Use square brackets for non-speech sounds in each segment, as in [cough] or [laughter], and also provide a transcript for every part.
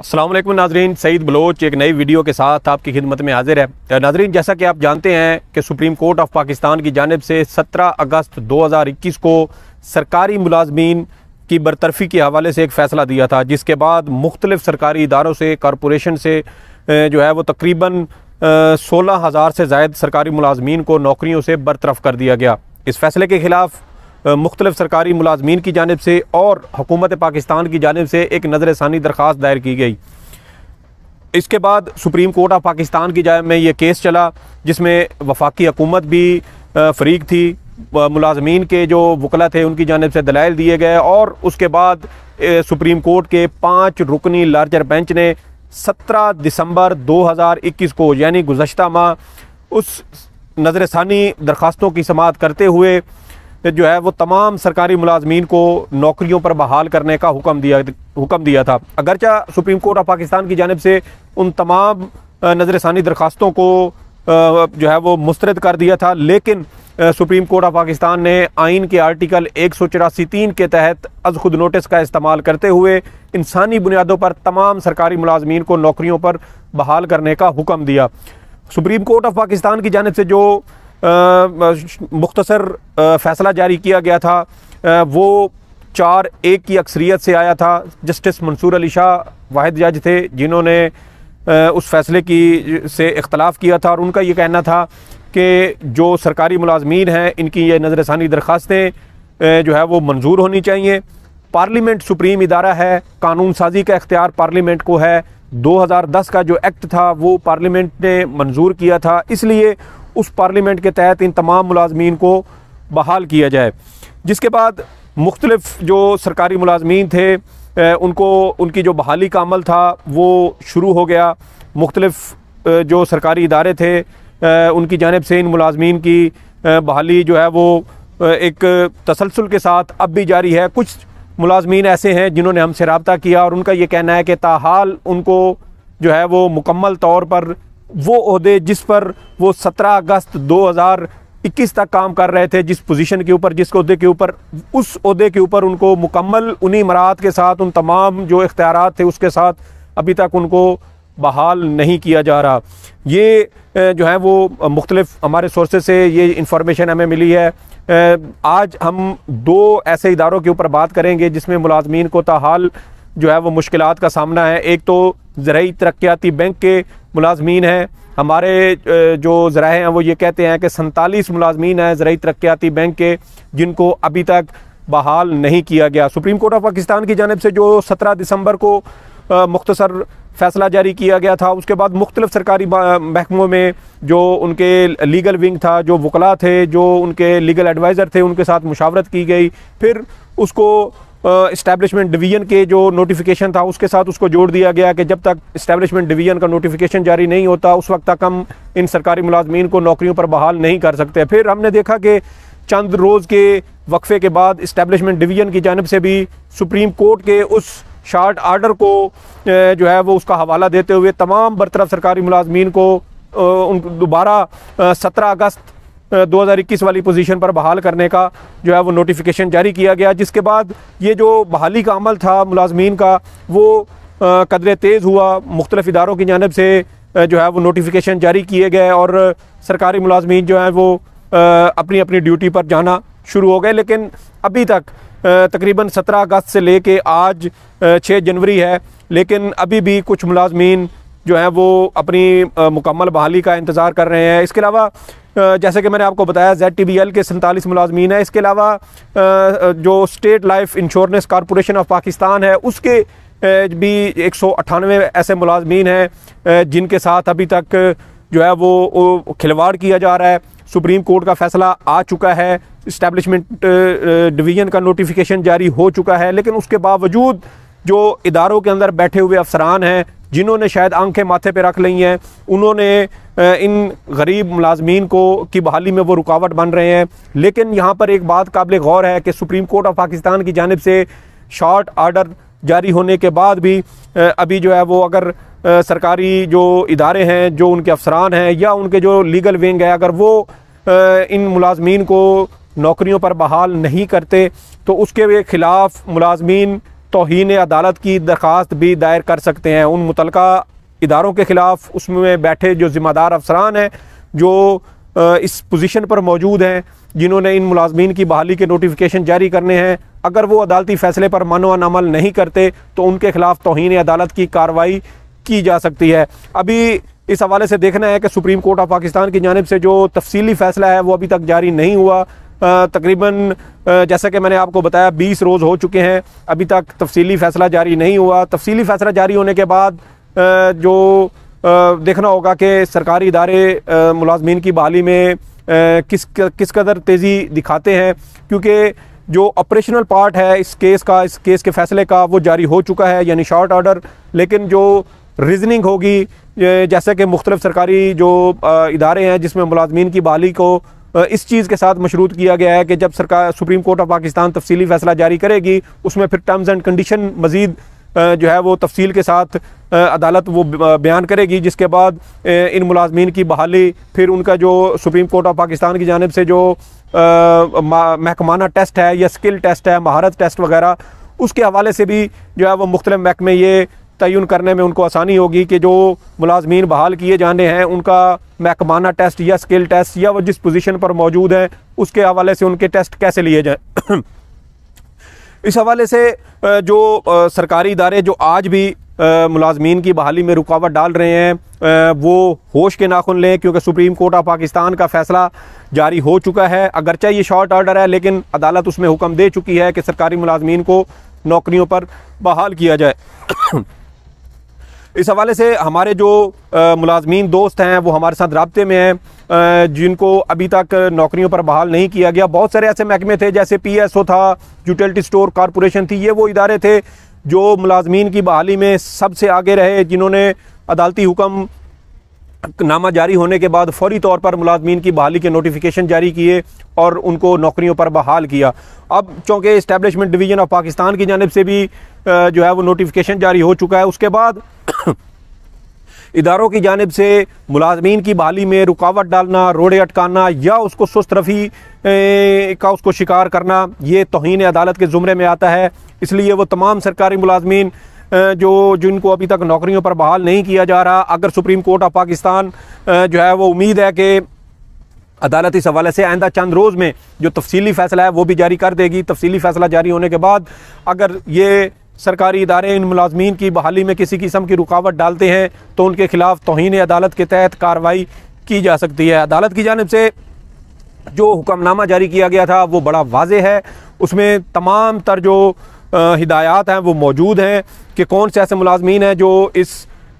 असलम नाजरीन सईद बलोच एक नई वीडियो के साथ आपकी खिदमत में हाजिर है नाजरीन जैसा कि आप जानते हैं कि सुप्रीम कोर्ट ऑफ पाकिस्तान की जानब से 17 अगस्त 2021 को सरकारी मुलाजमीन की बरतरफी के हवाले से एक फ़ैसला दिया था जिसके बाद मुख्तलिफ सरकारी इदारों से कॉरपोरेशन से जो है वो तकरीबन सोलह हज़ार से जायद सरकारी मुलाजमीन को नौकरियों से बरतरफ कर दिया गया इस फैसले के ख़िलाफ़ मुख्तलिफ सरकारी मुलाजमीन की जानब से और हुकूमत पाकिस्तान की जानब से एक नज़र षानी दरख्वास्त दायर की गई इसके बाद सुप्रीम कोर्ट ऑफ पाकिस्तान की जानब में ये केस चला जिसमें वफाकी हकूमत भी फरीक थी मुलाजमीन के जो वकला थे उनकी जानब से दलाइल दिए गए और उसके बाद सुप्रीम कोर्ट के पाँच रुकनी लार्जर बेंच ने 17 दिसंबर 2021 को यानी गुजशत माह उस नज़र षानी दरख्वास्तों की समात करते हुए जो है वो तमाम सरकारी मुलाजमीन को नौकरियों पर बहाल करने का हुक्म दिया हुक्म दिया था अगरचा सुप्रीम कोर्ट ऑफ पाकिस्तान की जानब से उन तमाम नज़रसानी दरख्वास्तों को जो है वो मुस्रद कर दिया था लेकिन सुप्रीम कोर्ट ऑफ पाकिस्तान ने आइन के आर्टिकल एक सौ चौरासी तीन के तहत अज खुद नोटिस का इस्तेमाल करते हुए इंसानी बुनियादों पर तमाम सरकारी मुलाजमीन को नौकरियों पर बहाल करने का हुक्म दिया सुप्रीम कोर्ट ऑफ पाकिस्तान की जानब से जो मुख्तसर फैसला जारी किया गया था वो चार एक की अक्सरीत से आया था जस्टिस मंसूर अली शाह वाहिद जज थे जिन्होंने उस फैसले की से इख्तलाफ किया था और उनका ये कहना था कि जो सरकारी मुलाजमीन हैं इनकी ये नज़रसानी दरख्वास्तें जो है वो मंजूर होनी चाहिए पार्लियामेंट सुप्रीम इदारा है कानून साजी का इख्तियार पार्लियामेंट को है 2010 का जो एक्ट था वो पार्लियामेंट ने मंजूर किया था इसलिए उस पार्लियामेंट के तहत इन तमाम मुलाजमीन को बहाल किया जाए जिसके बाद मुख्तलफ जो सरकारी मुलाजमीन थे उनको उनकी जो बहाली का अमल था वो शुरू हो गया मुख्तलफ जो सरकारी इदारे थे उनकी जानब से इन मुलाजमीन की बहाली जो है वो एक तसलसल के साथ अब भी जारी है कुछ मुलाजमीन ऐसे हैं जिन्होंने हमसे रबता किया और उनका ये कहना है कि ताहाल उनको जो है वो मुकम्मल तौर पर वो अहदे जिस पर वो 17 अगस्त 2021 तक काम कर रहे थे जिस पोजीशन के ऊपर जिस अहदे के ऊपर उस अहदे के ऊपर उनको मुकम्मल उन्हीं मराहत के साथ उन तमाम जो इख्तियार थे उसके साथ अभी तक उनको बहाल नहीं किया जा रहा ये जो है वो मुख्तलिफ हमारे सोर्सेज से ये इंफॉर्मेशन हमें मिली है आज हम दो ऐसे इदारों के ऊपर बात करेंगे जिसमें मुलाजमीन को ताहाल जो है वो मुश्किल का सामना है एक तो ज़रूरी तरक्याती बैंक के मुलाजमीन हैं हमारे जो ज़रा हैं वो ये कहते हैं कि सैंतालीस मुलाजमीन हैं ज़रूरी तरक्याती बैंक के जिनको अभी तक बहाल नहीं किया गया सुप्रीम कोर्ट ऑफ पाकिस्तान की जानब से जो सत्रह दिसंबर को मुख्तसर फैसला जारी किया गया था उसके बाद मुख्तलिफ सरकारी महकमों में जो उनके लीगल विंग था जो वकला थे जो उनके लीगल एडवाइज़र थे उनके साथ मुशावरत की गई फिर उसको इस्टेब्लिशमेंट डिवीजन के जो नोटिफिकेशन था उसके साथ उसको जोड़ दिया गया कि जब तक इस्टेब्लिशमेंट डिवीजन का नोटिफिकेशन जारी नहीं होता उस वक्त तक हम इन सरकारी मुलाजमीन को नौकरियों पर बहाल नहीं कर सकते फिर हमने देखा कि चंद रोज़ के वक्फे के बाद इस्टेब्लिशमेंट डिवीजन की जानब से भी सुप्रीम कोर्ट के उस शार्ट आर्डर को जो है वो उसका हवाला देते हुए तमाम बरतरफ सरकारी मुलाजमीन को उन दोबारा सत्रह अगस्त 2021 वाली पोजीशन पर बहाल करने का जो है वो नोटिफिकेशन जारी किया गया जिसके बाद ये जो बहाली का अमल था मुलाजमीन का वो कदर तेज़ हुआ मुख्तलिफ इदारों की जानब से जो है वो नोटिफिकेशन जारी किए गए और सरकारी मुलाजमीन जो है वो अपनी अपनी ड्यूटी पर जाना शुरू हो गए लेकिन अभी तक तकरीबन 17 अगस्त से ले कर आज 6 जनवरी है लेकिन अभी भी कुछ मुलाजमीन जो हैं वो अपनी मुकम्मल बहाली का इंतज़ार कर रहे हैं इसके अलावा जैसे कि मैंने आपको बताया जेड टी बी एल के सैंतालीस मुलाजमीन हैं इसके अलावा जो State Life Insurance Corporation of Pakistan है उसके भी एक सौ अट्ठानवे ऐसे मुलाजमीन हैं जिनके साथ अभी तक जो है वो खिलवाड़ किया जा रहा है सुप्रीम कोर्ट का फैसला आ चुका है इस्टेब्लिशमेंट डिवीज़न का नोटिफिकेशन जारी हो चुका है लेकिन उसके बावजूद जो इदारों के अंदर बैठे हुए अफसरान हैं जिन्होंने शायद आंखें माथे पे रख ली हैं उन्होंने इन गरीब मुलाजमीन को की बहाली में वो रुकावट बन रहे हैं लेकिन यहाँ पर एक बात काबिल गौर है कि सुप्रीम कोर्ट ऑफ पाकिस्तान की जानब से शॉर्ट आर्डर जारी होने के बाद भी अभी जो है वो अगर सरकारी जो इदारे हैं जो उनके अफसरान हैं या उनके जो लीगल विंग है अगर वो इन मुलाजमीन को नौकरियों पर बहाल नहीं करते तो उसके ख़िलाफ़ मुलाजमीन तोहन अदालत की दरख्वास्त भी दायर कर सकते हैं उन मुतल इदारों के ख़िलाफ़ उसमें बैठे जो ज़िम्मेदार अफसरान हैं जो इस पोजीशन पर मौजूद हैं जिन्होंने इन मुलाजमीन की बहाली के नोटिफिकेशन जारी करने हैं अगर वो अदालती फ़ैसले पर मानो अमल नहीं करते तो उनके ख़िलाफ़ तोहन अदालत की कार्रवाई की जा सकती है अभी इस हवाले से देखना है कि सुप्रीम कोर्ट ऑफ पाकिस्तान की जानब से जो तफसीली फ़ैसला है वो अभी तक जारी नहीं हुआ तकरीबन जैसा कि मैंने आपको बताया 20 रोज़ हो चुके हैं अभी तक तफसीली फ़ैसला जारी नहीं हुआ तफसीली फ़ैसला जारी होने के बाद जो देखना होगा कि सरकारी इदारे मुलाजमीन की बहाली में किस किस कदर तेज़ी दिखाते हैं क्योंकि जो ऑपरेशनल पार्ट है इस केस का इस केस के फैसले का वो जारी हो चुका है यानी शॉर्ट ऑर्डर लेकिन जो रीजनिंग होगी जैसे कि मुख्तलिफ सरकारी जो इदारे हैं जिसमें मुलाजमीन की बहाली को इस चीज़ के साथ मशरूत किया गया है कि जब सरकार सुप्रीम कोर्ट ऑफ पाकिस्तान तफसीली फैसला जारी करेगी उसमें फिर टर्म्स एंड कंडीशन मज़ीद जो है वो तफसील के साथ अदालत वो बयान करेगी जिसके बाद इन मुलाजमीन की बहाली फिर उनका जो सुप्रीम कोर्ट ऑफ पाकिस्तान की जानब से जो महकमाना टेस्ट है या स्किल टेस्ट है महारत टेस्ट वगैरह उसके हवाले से भी जो है वो मुख्तलिफ महकमे ये तयन करने में उनको आसानी होगी कि जो मुलाजमीन बहाल किए जाने हैं उनका महकमाना टेस्ट या स्किल टेस्ट या वो जिस पोजीशन पर मौजूद हैं उसके हवाले से उनके टेस्ट कैसे लिए जाएं [clears throat] इस हवाले से जो सरकारी इदारे जो आज भी मुलाजमीन की बहाली में रुकावट डाल रहे हैं वो होश के नाखुन लें क्योंकि सुप्रीम कोर्ट ऑफ पाकिस्तान का फैसला जारी हो चुका है अगरचे ये शॉर्ट ऑर्डर है लेकिन अदालत उसमें हुक्म दे चुकी है कि सरकारी मुलाजमीन को नौकरियों पर बहाल किया जाए [clears throat] इस हवाले से हमारे जो मुलाजमीन दोस्त हैं वो हमारे साथ रबते में हैं जिनको अभी तक नौकरियों पर बहाल नहीं किया गया बहुत सारे ऐसे महकमे थे जैसे पी एस ओ था यूटिलिटी स्टोर कॉरपोरेशन थी ये वो इदारे थे जो मुलाजमीन की बहाली में सबसे आगे रहे जिन्होंने अदालती हुक्म नामा जारी होने के बाद फौरी तौर पर मुलाजमीन की बहाली के नोटिफिकेशन जारी किए और उनको नौकरियों पर बहाल किया अब चूँकि इस्टेबलिशमेंट डिवीज़न ऑफ पाकिस्तान की जानब से भी जो है वो नोटिफिकेशन जारी हो चुका है उसके बाद इदारों की जानब से मुलाजमीन की बहाली में रुकावट डालना रोड़े अटकाना या उसको सुस्त रफी का उसको शिकार करना ये तोहन अदालत के ज़ुमरे में आता है इसलिए वो तमाम सरकारी मुलाजमीन जो जिनको अभी तक नौकरियों पर बहाल नहीं किया जा रहा अगर सुप्रीम कोर्ट ऑफ पाकिस्तान जो है वो उम्मीद है कि अदालत इस हवाले से आइंदा चंद रोज़ में जो तफसली फ़ैसला है वो भी जारी कर देगी तफसली फ़ैसला जारी होने के बाद अगर ये सरकारी इदारे इन मुलाजमीन की बहाली में किसी किस्म की रुकावट डालते हैं तो उनके खिलाफ तोहन अदालत के तहत कार्रवाई की जा सकती है अदालत की जानब से जो हुक्मनामा जारी किया गया था वो बड़ा वाज है उसमें तमाम तर जो हिदायत हैं वो मौजूद हैं कि कौन से ऐसे मुलाजमीन हैं जो इस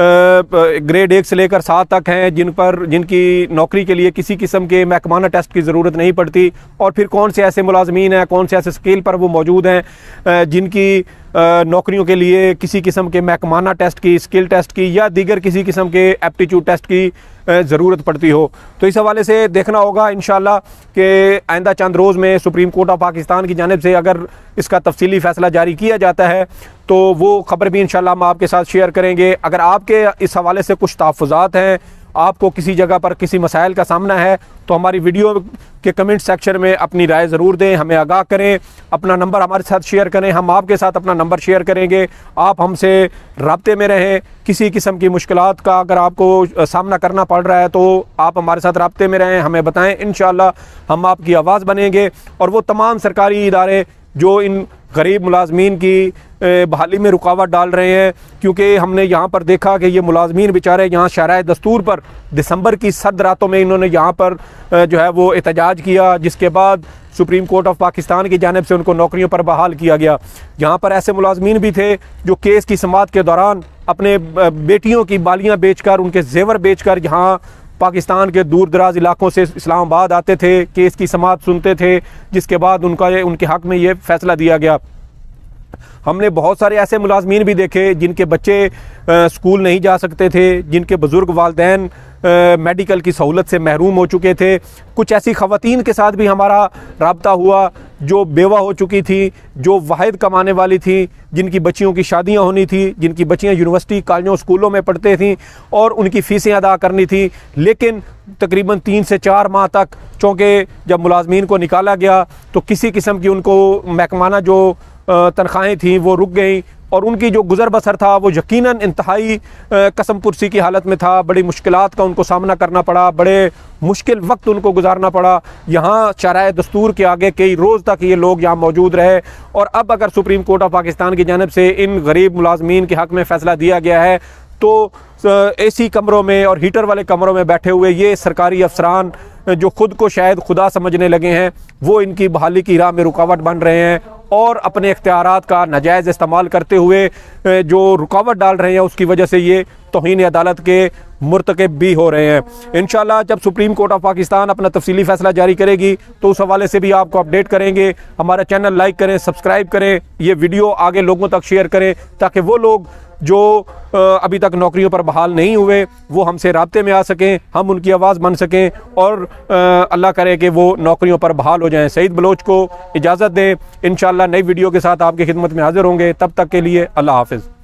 ग्रेड एक से लेकर सात तक हैं जिन पर जिनकी नौकरी के लिए किसी किस्म के महकमाना टेस्ट की ज़रूरत नहीं पड़ती और फिर कौन से ऐसे मुलाजमीन हैं कौन से ऐसे स्केल पर वो मौजूद हैं जिनकी नौकरियों के लिए किसी किस्म के महकमाना टेस्ट की स्किल टेस्ट की या दीगर किसी किस्म के एप्टीट्यूड टेस्ट की ज़रूरत पड़ती हो तो इस हवाले से देखना होगा इन कि आइंदा चंद रोज़ में सुप्रीम कोर्ट ऑफ पाकिस्तान की जानब से अगर इसका तफसीली फ़ैसला जारी किया जाता है तो वो ख़बर भी इन हम आपके साथ शेयर करेंगे अगर आपके इस हवाले से कुछ तहफ़ात हैं आपको किसी जगह पर किसी मसाइल का सामना है तो हमारी वीडियो के कमेंट सेक्शन में अपनी राय ज़रूर दें हमें आगाह करें अपना नंबर हमारे साथ शेयर करें हम आपके साथ अपना नंबर शेयर करेंगे आप हमसे रबते में रहें किसी किस्म की मुश्किल का अगर आपको सामना करना पड़ रहा है तो आप हमारे साथ रबते में रहें हमें बताएँ इन हम आपकी आवाज़ बनेंगे और वो तमाम सरकारी इदारे जो इन गरीब मुलाजमीन की बहाली में रुकावट डाल रहे हैं क्योंकि हमने यहाँ पर देखा कि ये मुलाजमीन बेचारे यहाँ शराय दस्तूर पर दिसंबर की सर्द रातों में इन्होंने यहाँ पर जो है वो एहतजाज किया जिसके बाद सुप्रीम कोर्ट ऑफ पाकिस्तान की जानब से उनको नौकरियों पर बहाल किया गया यहाँ पर ऐसे मुलाजमीन भी थे जो केस की समात के दौरान अपने बेटियों की बालियाँ बेचकर उनके जेवर बेचकर यहाँ पाकिस्तान के दूर दराज इलाकों से इस्लामाबाद आते थे केस की समात सुनते थे जिसके बाद उनका ये उनके हक़ में ये फैसला दिया गया हमने बहुत सारे ऐसे मुलाजमीन भी देखे जिनके बच्चे आ, स्कूल नहीं जा सकते थे जिनके बुज़ुर्ग वालदेन मेडिकल की सहूलत से महरूम हो चुके थे कुछ ऐसी ख़वान के साथ भी हमारा रबता हुआ जो बेवा हो चुकी थी जो वाहिद कमाने वाली थी जिनकी बच्चियों की शादियां होनी थी जिनकी बच्चियां यूनिवर्सिटी कॉलेजों स्कूलों में पढ़ते थीं और उनकी फ़ीसें अदा करनी थी लेकिन तकरीबन तीन से चार माह तक चूँकि जब मुलाजमीन को निकाला गया तो किसी किस्म की उनको महकमाना जो तनख्वाहें थीं वो रुक गई और उनकी जो गुज़र बसर था वो यकीन इंतहाई कसम पुरसी की हालत में था बड़ी मुश्किल का उनको सामना करना पड़ा बड़े मुश्किल वक्त उनको गुजारना पड़ा यहाँ चराय दस्तूर के आगे कई रोज़ तक ये लोग यहाँ मौजूद रहे और अब अगर सुप्रीम कोर्ट ऑफ पाकिस्तान की जानब से इन गरीब मुलाजमीन के हक़ में फ़ैसला दिया गया है तो एसी कमरों में और हीटर वाले कमरों में बैठे हुए ये सरकारी अफसरान जो खुद को शायद खुदा समझने लगे हैं वो इनकी बहाली की राह में रुकावट बन रहे हैं और अपने इख्तियार का नाजायज़ इस्तेमाल करते हुए जो रुकावट डाल रहे हैं उसकी वजह से ये तोहन अदालत के मरतकब भी हो रहे हैं इन शाला जब सुप्रीम कोर्ट ऑफ पाकिस्तान अपना तफसली फैसला जारी करेगी तो उस हवाले से भी आपको अपडेट करेंगे हमारा चैनल लाइक करें सब्सक्राइब करें ये वीडियो आगे लोगों तक शेयर करें ताकि वो लोग जो अभी तक नौकरियों पर बहाल नहीं हुए वो हमसे रबते में आ सकें हम उनकी आवाज़ बन सकें और अल्लाह करे कि वो नौकरियों पर बहाल हो जाएँ सईद बलोच को इजाज़त दें इन नई वीडियो के साथ आपकी खिदमत में हाजिर होंगे तब तक के लिए अल्लाह हाफिज़